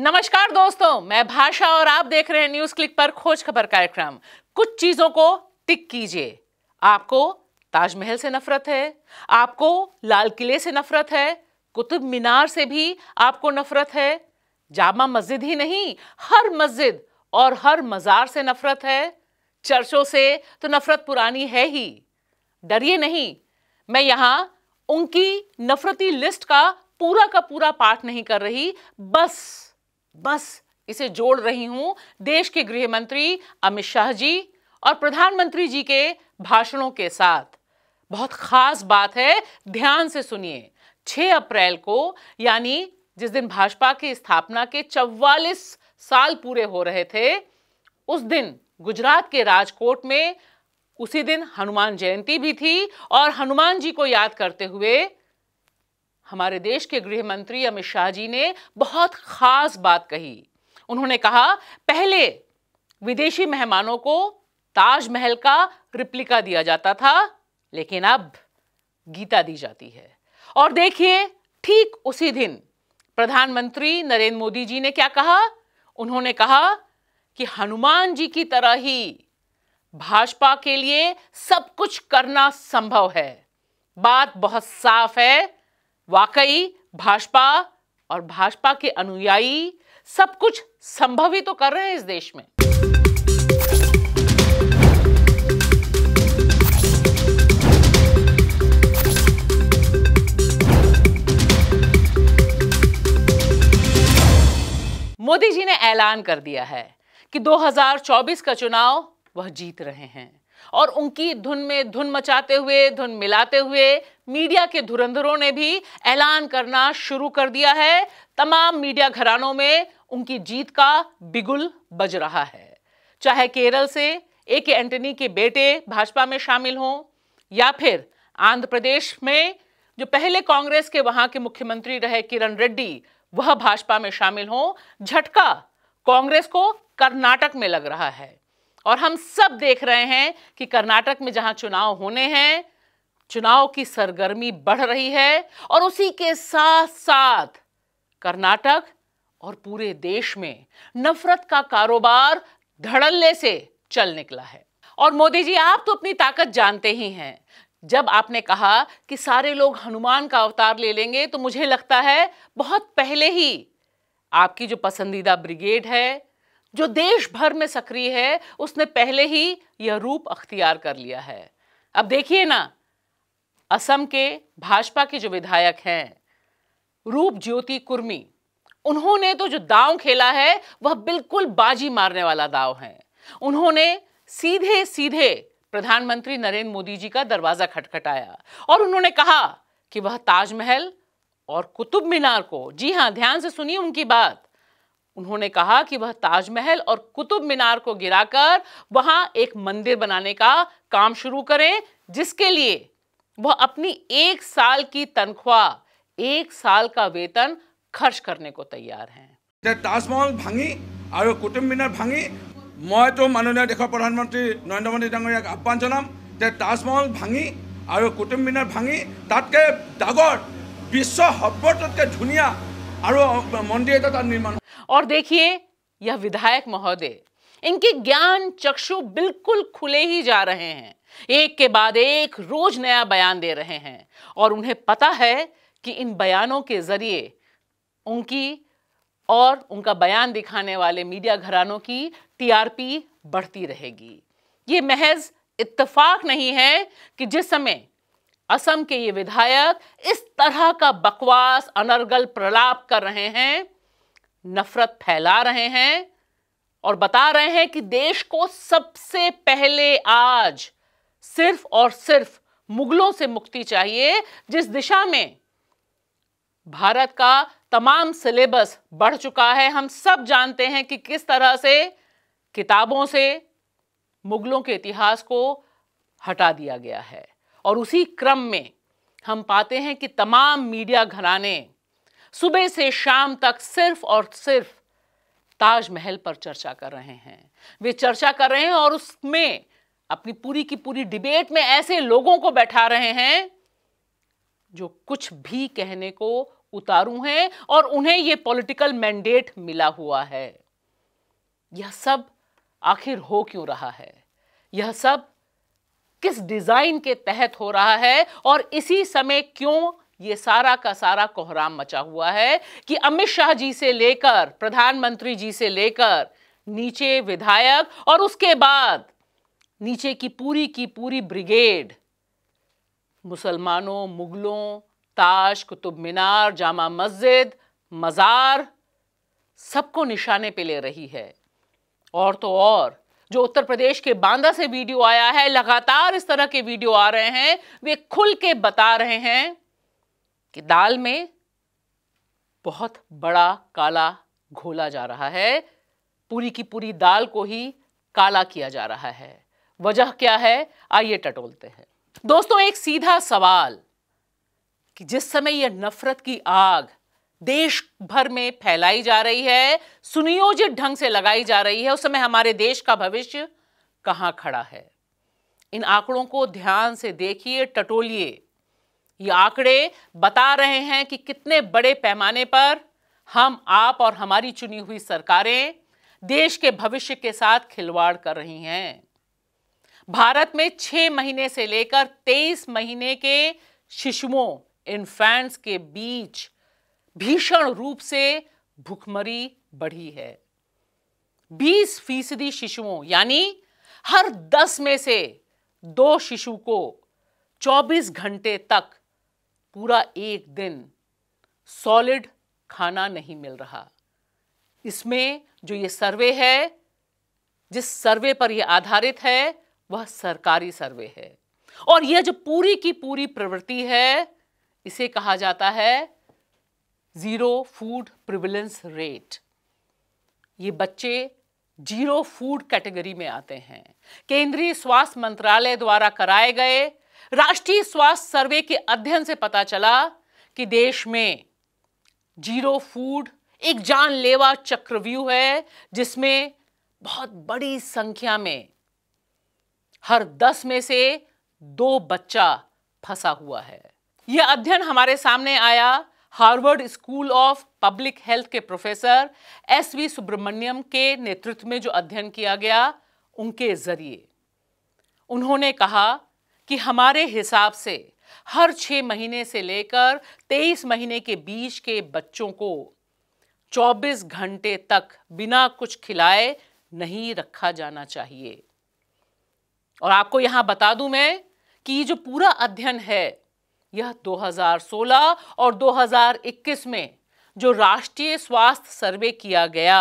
नमस्कार दोस्तों मैं भाषा और आप देख रहे हैं न्यूज क्लिक पर खोज खबर कार्यक्रम कुछ चीजों को टिक कीजिए आपको ताजमहल से नफरत है आपको लाल किले से नफरत है कुतुब मीनार से भी आपको नफरत है जामा मस्जिद ही नहीं हर मस्जिद और हर मज़ार से नफरत है चर्चों से तो नफरत पुरानी है ही डरिए नहीं मैं यहां उनकी नफरती लिस्ट का पूरा का पूरा पाठ नहीं कर रही बस बस इसे जोड़ रही हूं देश के गृह मंत्री अमित शाह जी और प्रधानमंत्री जी के भाषणों के साथ बहुत खास बात है ध्यान से सुनिए 6 अप्रैल को यानी जिस दिन भाजपा की स्थापना के 44 साल पूरे हो रहे थे उस दिन गुजरात के राजकोट में उसी दिन हनुमान जयंती भी थी और हनुमान जी को याद करते हुए हमारे देश के गृह मंत्री अमित शाह जी ने बहुत खास बात कही उन्होंने कहा पहले विदेशी मेहमानों को ताजमहल का रिप्लिका दिया जाता था लेकिन अब गीता दी जाती है और देखिए ठीक उसी दिन प्रधानमंत्री नरेंद्र मोदी जी ने क्या कहा उन्होंने कहा कि हनुमान जी की तरह ही भाजपा के लिए सब कुछ करना संभव है बात बहुत साफ है वाकई भाजपा और भाजपा के अनुयायी सब कुछ संभव ही तो कर रहे हैं इस देश में मोदी जी ने ऐलान कर दिया है कि 2024 का चुनाव वह जीत रहे हैं और उनकी धुन में धुन मचाते हुए धुन मिलाते हुए मीडिया के धुरंधरों ने भी ऐलान करना शुरू कर दिया है तमाम मीडिया घरानों में उनकी जीत का बिगुल बज रहा है चाहे केरल से ए के एंटनी के बेटे भाजपा में शामिल हों या फिर आंध्र प्रदेश में जो पहले कांग्रेस के वहां के मुख्यमंत्री रहे किरण रेड्डी वह भाजपा में शामिल हों झटका कांग्रेस को कर्नाटक में लग रहा है और हम सब देख रहे हैं कि कर्नाटक में जहां चुनाव होने हैं चुनाव की सरगर्मी बढ़ रही है और उसी के साथ साथ कर्नाटक और पूरे देश में नफरत का कारोबार धड़ल्ले से चल निकला है और मोदी जी आप तो अपनी ताकत जानते ही हैं जब आपने कहा कि सारे लोग हनुमान का अवतार ले लेंगे तो मुझे लगता है बहुत पहले ही आपकी जो पसंदीदा ब्रिगेड है जो देश भर में सक्रिय है उसने पहले ही यह रूप अख्तियार कर लिया है अब देखिए ना असम के भाजपा के जो विधायक हैं रूप ज्योति कुर्मी उन्होंने तो जो दाव खेला है वह बिल्कुल बाजी मारने वाला दाव है उन्होंने सीधे सीधे प्रधानमंत्री नरेंद्र मोदी जी का दरवाजा खटखटाया और उन्होंने कहा कि वह ताजमहल और कुतुब मीनार को जी हां ध्यान से सुनिए उनकी बात उन्होंने कहा कि वह ताजमहल और कुतुब मीनार को गिराकर वहां एक मंदिर बनाने का काम शुरू करें जिसके लिए वह अपनी एक साल की तनख्वाह एक साल का वेतन खर्च करने को तैयार हैं ताजमहल भांगी और कुतुब मीनार भांगी मैं तो माननीय देश प्रधानमंत्री नरेंद्र मोदी डांगरिया आह्वान जान ताजमहल भांगी और कुतुब मीनार भांगी तक डागर विश्व सभ्यतक धुनिया और मंदिर निर्माण और देखिए यह विधायक महोदय इनके ज्ञान चक्षु बिल्कुल खुले ही जा रहे हैं एक के बाद एक रोज नया बयान दे रहे हैं और उन्हें पता है कि इन बयानों के जरिए उनकी और उनका बयान दिखाने वाले मीडिया घरानों की टीआरपी बढ़ती रहेगी ये महज इत्तेफाक नहीं है कि जिस समय असम के ये विधायक इस तरह का बकवास अनर्गल प्रलाप कर रहे हैं नफरत फैला रहे हैं और बता रहे हैं कि देश को सबसे पहले आज सिर्फ और सिर्फ मुगलों से मुक्ति चाहिए जिस दिशा में भारत का तमाम सिलेबस बढ़ चुका है हम सब जानते हैं कि किस तरह से किताबों से मुगलों के इतिहास को हटा दिया गया है और उसी क्रम में हम पाते हैं कि तमाम मीडिया घराने सुबह से शाम तक सिर्फ और सिर्फ ताजमहल पर चर्चा कर रहे हैं वे चर्चा कर रहे हैं और उसमें अपनी पूरी की पूरी डिबेट में ऐसे लोगों को बैठा रहे हैं जो कुछ भी कहने को उतारू हैं और उन्हें यह पॉलिटिकल मैंडेट मिला हुआ है यह सब आखिर हो क्यों रहा है यह सब किस डिजाइन के तहत हो रहा है और इसी समय क्यों ये सारा का सारा कोहराम मचा हुआ है कि अमित शाह जी से लेकर प्रधानमंत्री जी से लेकर नीचे विधायक और उसके बाद नीचे की पूरी की पूरी ब्रिगेड मुसलमानों मुगलों ताश कुतुब मीनार जामा मस्जिद मज़ार सबको निशाने पे ले रही है और तो और जो उत्तर प्रदेश के बांदा से वीडियो आया है लगातार इस तरह के वीडियो आ रहे हैं वे खुल के बता रहे हैं कि दाल में बहुत बड़ा काला घोला जा रहा है पूरी की पूरी दाल को ही काला किया जा रहा है वजह क्या है आइए टटोलते हैं दोस्तों एक सीधा सवाल कि जिस समय यह नफरत की आग देश भर में फैलाई जा रही है सुनियोजित ढंग से लगाई जा रही है उस समय हमारे देश का भविष्य कहाँ खड़ा है इन आंकड़ों को ध्यान से देखिए टटोलिए ये आंकड़े बता रहे हैं कि कितने बड़े पैमाने पर हम आप और हमारी चुनी हुई सरकारें देश के भविष्य के साथ खिलवाड़ कर रही हैं भारत में छह महीने से लेकर तेईस महीने के शिशुओं इन्फेंट्स के बीच भीषण रूप से भुखमरी बढ़ी है 20 फीसदी शिशुओं यानी हर 10 में से दो शिशु को 24 घंटे तक पूरा एक दिन सॉलिड खाना नहीं मिल रहा इसमें जो ये सर्वे है जिस सर्वे पर यह आधारित है वह सरकारी सर्वे है और यह जो पूरी की पूरी प्रवृत्ति है इसे कहा जाता है ज़ीरो फूड प्रिविलेंस रेट ये बच्चे जीरो फूड कैटेगरी में आते हैं केंद्रीय स्वास्थ्य मंत्रालय द्वारा कराए गए राष्ट्रीय स्वास्थ्य सर्वे के अध्ययन से पता चला कि देश में जीरो फूड एक जानलेवा चक्रव्यूह है जिसमें बहुत बड़ी संख्या में हर दस में से दो बच्चा फंसा हुआ है यह अध्ययन हमारे सामने आया Harvard School of Public Health के प्रोफेसर एस वी सुब्रमण्यम के नेतृत्व में जो अध्ययन किया गया उनके जरिए उन्होंने कहा कि हमारे हिसाब से हर छः महीने से लेकर तेईस महीने के बीच के बच्चों को चौबीस घंटे तक बिना कुछ खिलाए नहीं रखा जाना चाहिए और आपको यहां बता दूं मैं कि जो पूरा अध्ययन है यह 2016 और 2021 में जो राष्ट्रीय स्वास्थ्य सर्वे किया गया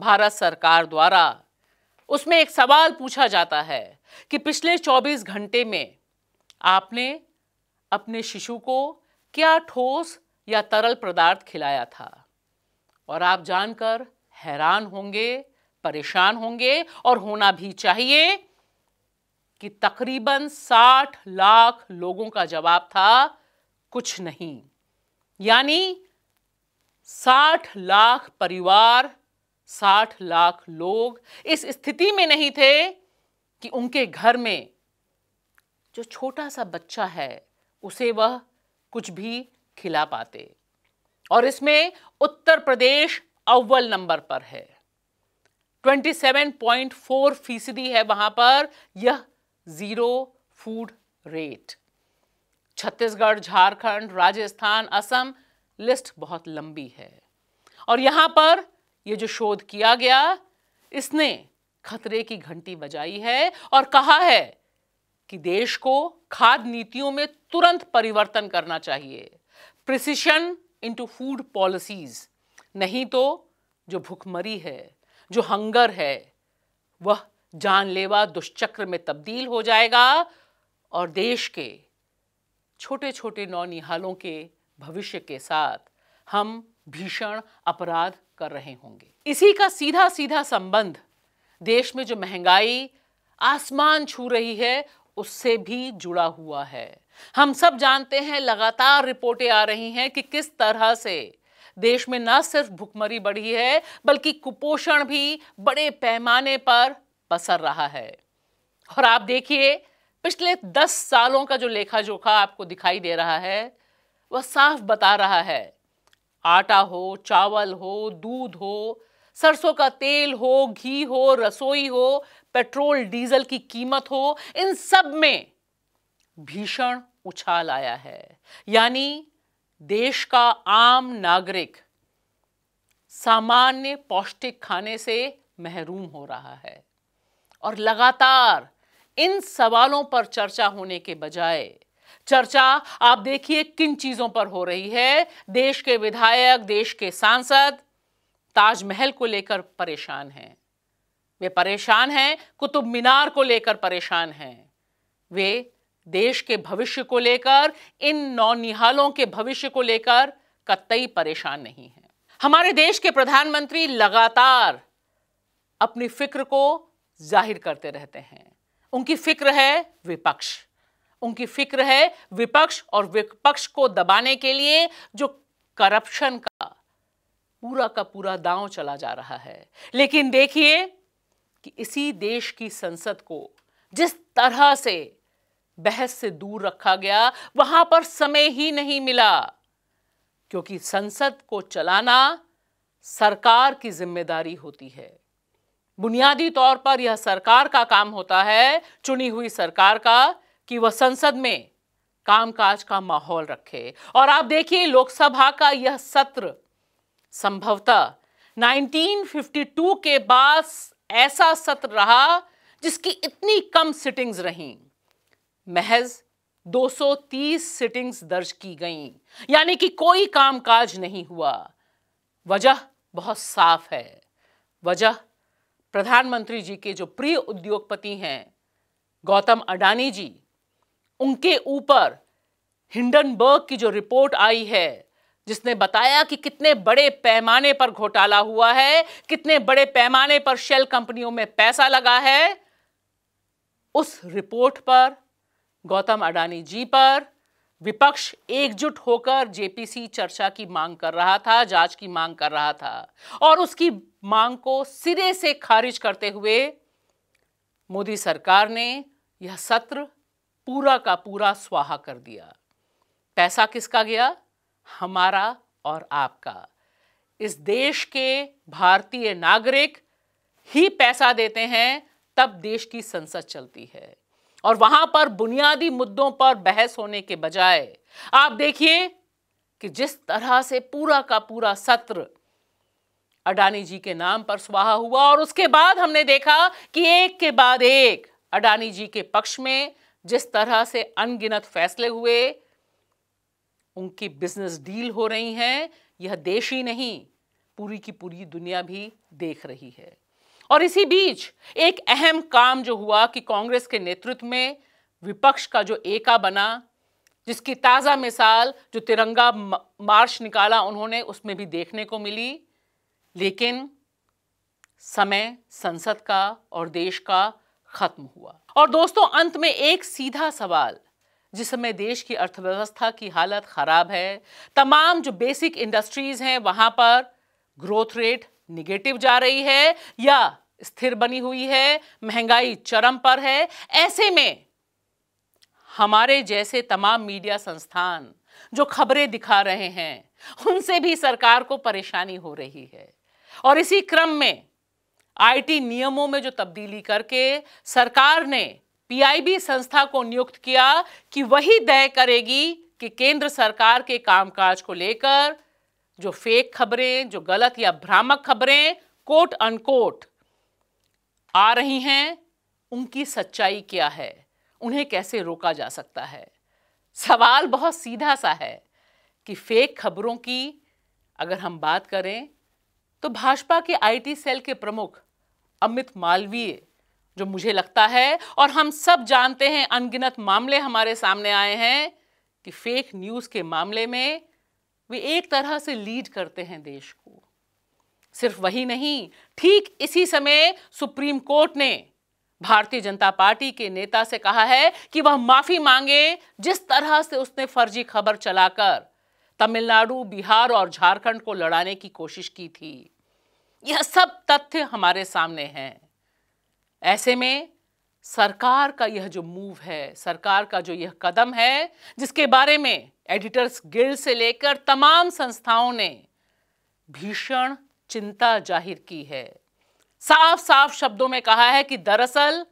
भारत सरकार द्वारा उसमें एक सवाल पूछा जाता है कि पिछले 24 घंटे में आपने अपने शिशु को क्या ठोस या तरल पदार्थ खिलाया था और आप जानकर हैरान होंगे परेशान होंगे और होना भी चाहिए कि तकरीबन 60 लाख लोगों का जवाब था कुछ नहीं यानी 60 लाख परिवार 60 लाख लोग इस स्थिति में नहीं थे कि उनके घर में जो छोटा सा बच्चा है उसे वह कुछ भी खिला पाते और इसमें उत्तर प्रदेश अव्वल नंबर पर है 27.4 फीसदी है वहां पर यह zero food rate Chhattisgarh Jharkhand Rajasthan Assam list बहुत लंबी है और यहां पर यह जो शोध किया गया इसने खतरे की घंटी बजाई है और कहा है कि देश को खाद नीतियों में तुरंत परिवर्तन करना चाहिए प्रिसिशन इनटू फूड पॉलिसीज नहीं तो जो भुखमरी है जो हंगर है वह जानलेवा दुष्चक्र में तब्दील हो जाएगा और देश के छोटे छोटे नौनिहालों के भविष्य के साथ हम भीषण अपराध कर रहे होंगे इसी का सीधा सीधा संबंध देश में जो महंगाई आसमान छू रही है उससे भी जुड़ा हुआ है हम सब जानते हैं लगातार रिपोर्टें आ रही हैं कि किस तरह से देश में न सिर्फ भुखमरी बढ़ी है बल्कि कुपोषण भी बड़े पैमाने पर पसर रहा है और आप देखिए पिछले दस सालों का जो लेखा जोखा आपको दिखाई दे रहा है वह साफ बता रहा है आटा हो चावल हो दूध हो सरसों का तेल हो घी हो रसोई हो पेट्रोल डीजल की कीमत हो इन सब में भीषण उछाल आया है यानी देश का आम नागरिक सामान्य पौष्टिक खाने से महरूम हो रहा है और लगातार इन सवालों पर चर्चा होने के बजाय चर्चा आप देखिए किन चीजों पर हो रही है देश के विधायक देश के सांसद ताजमहल को लेकर परेशान हैं वे परेशान हैं कुतुब मीनार को लेकर परेशान हैं वे देश के भविष्य को लेकर इन नौनिहालों के भविष्य को लेकर कतई परेशान नहीं है हमारे देश के प्रधानमंत्री लगातार अपनी फिक्र को जाहिर करते रहते हैं उनकी फिक्र है विपक्ष उनकी फिक्र है विपक्ष और विपक्ष को दबाने के लिए जो करप्शन का पूरा का पूरा दांव चला जा रहा है लेकिन देखिए कि इसी देश की संसद को जिस तरह से बहस से दूर रखा गया वहां पर समय ही नहीं मिला क्योंकि संसद को चलाना सरकार की जिम्मेदारी होती है बुनियादी तौर पर यह सरकार का काम होता है चुनी हुई सरकार का कि वह संसद में कामकाज का माहौल रखे और आप देखिए लोकसभा का यह सत्र संभवतः 1952 के बाद ऐसा सत्र रहा जिसकी इतनी कम सिटिंग्स रहीं महज 230 सिटिंग्स दर्ज की गईं यानी कि कोई कामकाज नहीं हुआ वजह बहुत साफ है वजह प्रधानमंत्री जी के जो प्रिय उद्योगपति हैं गौतम अडानी जी उनके ऊपर हिंडनबर्ग की जो रिपोर्ट आई है जिसने बताया कि कितने बड़े पैमाने पर घोटाला हुआ है कितने बड़े पैमाने पर शेल कंपनियों में पैसा लगा है उस रिपोर्ट पर गौतम अडानी जी पर विपक्ष एकजुट होकर जेपीसी चर्चा की मांग कर रहा था जांच की मांग कर रहा था और उसकी मांग को सिरे से खारिज करते हुए मोदी सरकार ने यह सत्र पूरा का पूरा स्वाहा कर दिया पैसा किसका गया हमारा और आपका इस देश के भारतीय नागरिक ही पैसा देते हैं तब देश की संसद चलती है और वहां पर बुनियादी मुद्दों पर बहस होने के बजाय आप देखिए कि जिस तरह से पूरा का पूरा सत्र अडानी जी के नाम पर स्वाहा हुआ और उसके बाद हमने देखा कि एक के बाद एक अडानी जी के पक्ष में जिस तरह से अनगिनत फैसले हुए उनकी बिजनेस डील हो रही हैं यह देश ही नहीं पूरी की पूरी दुनिया भी देख रही है और इसी बीच एक अहम काम जो हुआ कि कांग्रेस के नेतृत्व में विपक्ष का जो एका बना जिसकी ताज़ा मिसाल जो तिरंगा मार्च निकाला उन्होंने उसमें भी देखने को मिली लेकिन समय संसद का और देश का खत्म हुआ और दोस्तों अंत में एक सीधा सवाल जिस समय देश की अर्थव्यवस्था की हालत ख़राब है तमाम जो बेसिक इंडस्ट्रीज़ हैं वहां पर ग्रोथ रेट निगेटिव जा रही है या स्थिर बनी हुई है महंगाई चरम पर है ऐसे में हमारे जैसे तमाम मीडिया संस्थान जो खबरें दिखा रहे हैं उनसे भी सरकार को परेशानी हो रही है और इसी क्रम में आईटी नियमों में जो तब्दीली करके सरकार ने पीआईबी संस्था को नियुक्त किया कि वही तय करेगी कि केंद्र सरकार के कामकाज को लेकर जो फेक खबरें जो गलत या भ्रामक खबरें कोट अनकोट आ रही हैं उनकी सच्चाई क्या है उन्हें कैसे रोका जा सकता है सवाल बहुत सीधा सा है कि फेक खबरों की अगर हम बात करें तो भाजपा के आईटी सेल के प्रमुख अमित मालवीय जो मुझे लगता है और हम सब जानते हैं अनगिनत मामले हमारे सामने आए हैं कि फेक न्यूज़ के मामले में वे एक तरह से लीड करते हैं देश को सिर्फ वही नहीं ठीक इसी समय सुप्रीम कोर्ट ने भारतीय जनता पार्टी के नेता से कहा है कि वह माफी मांगे जिस तरह से उसने फर्जी खबर चलाकर तमिलनाडु बिहार और झारखंड को लड़ाने की कोशिश की थी यह सब तथ्य हमारे सामने हैं ऐसे में सरकार का यह जो मूव है सरकार का जो यह कदम है जिसके बारे में एडिटर्स गिल्ड से लेकर तमाम संस्थाओं ने भीषण चिंता जाहिर की है साफ साफ शब्दों में कहा है कि दरअसल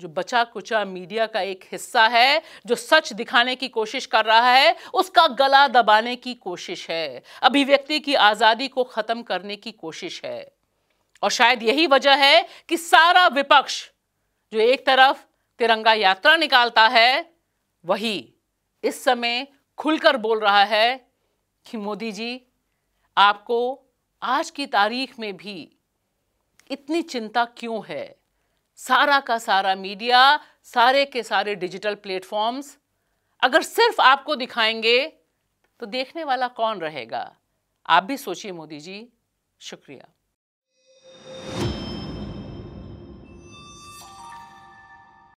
जो बचा कुचा मीडिया का एक हिस्सा है जो सच दिखाने की कोशिश कर रहा है उसका गला दबाने की कोशिश है अभिव्यक्ति की आज़ादी को ख़त्म करने की कोशिश है और शायद यही वजह है कि सारा विपक्ष जो एक तरफ तिरंगा यात्रा निकालता है वही इस समय खुलकर बोल रहा है कि मोदी जी आपको आज की तारीख में भी इतनी चिंता क्यों है सारा का सारा मीडिया सारे के सारे डिजिटल प्लेटफॉर्म्स अगर सिर्फ आपको दिखाएंगे तो देखने वाला कौन रहेगा आप भी सोचिए मोदी जी शुक्रिया